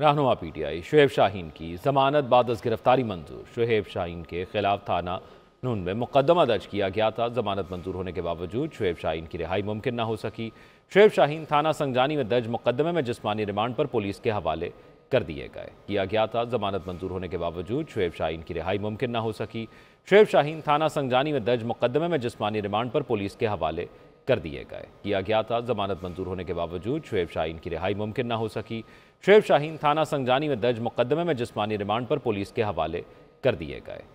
रहनुमा पी टी आई शुहेब शाहीन की जमानत बाद गिरफ्तारी मंजूर शुहेब शाहीन के खिलाफ थाना नून में मुकदमा दर्ज किया गया था जमानत मंजूर होने के बावजूद शुहेब शाहीन की रिहाई मुमकिन ना हो सकी शुहेब शाहीन थाना संगजानी में दर्ज मुकदमे में जिसमानी रिमांड पर पुलिस के हवाले कर दिए गए किया गया था जमानत मंजूर होने के बावजूद शुहेब शाहीन की रिहाई मुमकिन ना हो सकी शुहेब शाहीन थाना संगजानी में दर्ज मुकदमे में जिसमानी रिमांड पर पुलिस के हवाले कर दिए गए किया गया था जमानत मंजूर होने के बावजूद शुएब शाहीन की रिहाई मुमकिन ना हो सकी शुएब शाहीन थाना संगजानी में दर्ज मुकदमे में जिसमानी रिमांड पर पुलिस के हवाले कर दिए गए